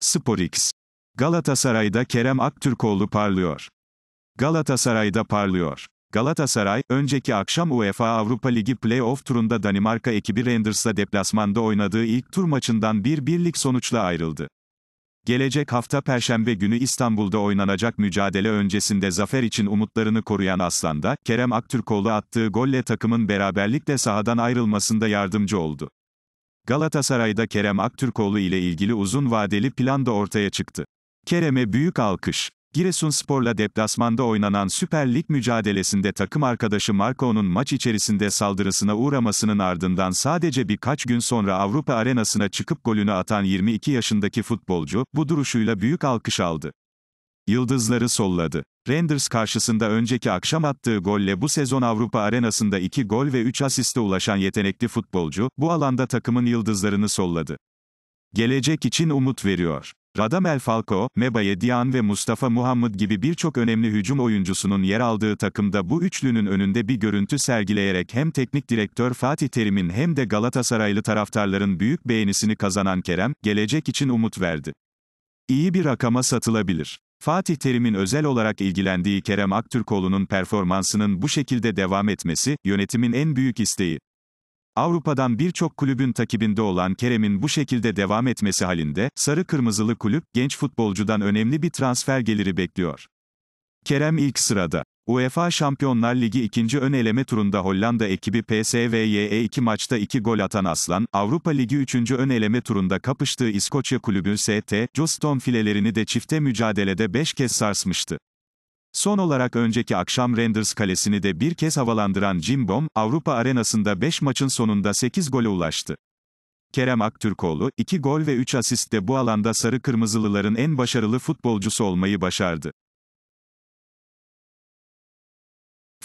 Sporx. Galatasaray'da Kerem Aktürkoğlu parlıyor. Galatasaray'da parlıyor. Galatasaray, önceki akşam UEFA Avrupa Ligi Playoff turunda Danimarka ekibi Renders'la deplasmanda oynadığı ilk tur maçından bir birlik sonuçla ayrıldı. Gelecek hafta Perşembe günü İstanbul'da oynanacak mücadele öncesinde zafer için umutlarını koruyan Aslan'da, Kerem Aktürkoğlu attığı golle takımın beraberlikle sahadan ayrılmasında yardımcı oldu. Galatasaray'da Kerem Aktürkoğlu ile ilgili uzun vadeli plan da ortaya çıktı. Kerem'e büyük alkış. Giresunspor'la deplasmanda oynanan Süper Lig mücadelesinde takım arkadaşı Marco'nun maç içerisinde saldırısına uğramasının ardından sadece birkaç gün sonra Avrupa arenasına çıkıp golünü atan 22 yaşındaki futbolcu, bu duruşuyla büyük alkış aldı. Yıldızları solladı. Renders karşısında önceki akşam attığı golle bu sezon Avrupa arenasında 2 gol ve 3 asiste ulaşan yetenekli futbolcu, bu alanda takımın yıldızlarını solladı. Gelecek için umut veriyor. Radamel Falco, Mebaye Dian ve Mustafa Muhammed gibi birçok önemli hücum oyuncusunun yer aldığı takımda bu üçlünün önünde bir görüntü sergileyerek hem teknik direktör Fatih Terim'in hem de Galatasaraylı taraftarların büyük beğenisini kazanan Kerem, gelecek için umut verdi. İyi bir rakama satılabilir. Fatih Terim'in özel olarak ilgilendiği Kerem Aktürkoğlu'nun performansının bu şekilde devam etmesi, yönetimin en büyük isteği. Avrupa'dan birçok kulübün takibinde olan Kerem'in bu şekilde devam etmesi halinde, sarı kırmızılı kulüp, genç futbolcudan önemli bir transfer geliri bekliyor. Kerem ilk sırada. UEFA Şampiyonlar Ligi ikinci ön eleme turunda Hollanda ekibi PSV'ye 2 maçta 2 gol atan Aslan, Avrupa Ligi 3. ön eleme turunda kapıştığı İskoçya kulübü ST, Joston filelerini de çifte mücadelede 5 kez sarsmıştı. Son olarak önceki akşam Renders kalesini de bir kez havalandıran Jim Jimbom, Avrupa arenasında 5 maçın sonunda 8 gole ulaştı. Kerem Aktürkoğlu, 2 gol ve 3 de bu alanda sarı kırmızılıların en başarılı futbolcusu olmayı başardı.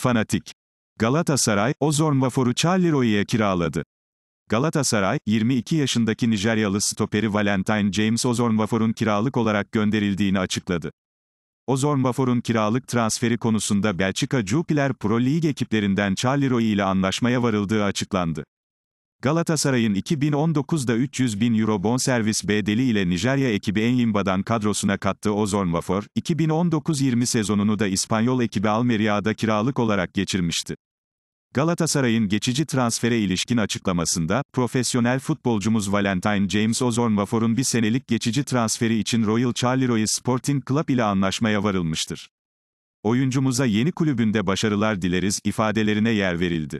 Fanatik. Galatasaray, Ozorn Vaforu Charleroi kiraladı. Galatasaray, 22 yaşındaki Nijeryalı stoperi Valentine James Ozorn Vafor'un kiralık olarak gönderildiğini açıkladı. Ozorn Vafor'un kiralık transferi konusunda Belçika Jupiler Pro League ekiplerinden Charleroi ile anlaşmaya varıldığı açıklandı. Galatasaray'ın 2019'da 300 bin euro bonservis bedeli ile Nijerya ekibi Enyimbadan kadrosuna kattığı Ozon Vafor, 2019-20 sezonunu da İspanyol ekibi Almeria'da kiralık olarak geçirmişti. Galatasaray'ın geçici transfere ilişkin açıklamasında, profesyonel futbolcumuz Valentine James Ozon Vafor'un bir senelik geçici transferi için Royal Charleroi Sporting Club ile anlaşmaya varılmıştır. Oyuncumuza yeni kulübünde başarılar dileriz ifadelerine yer verildi.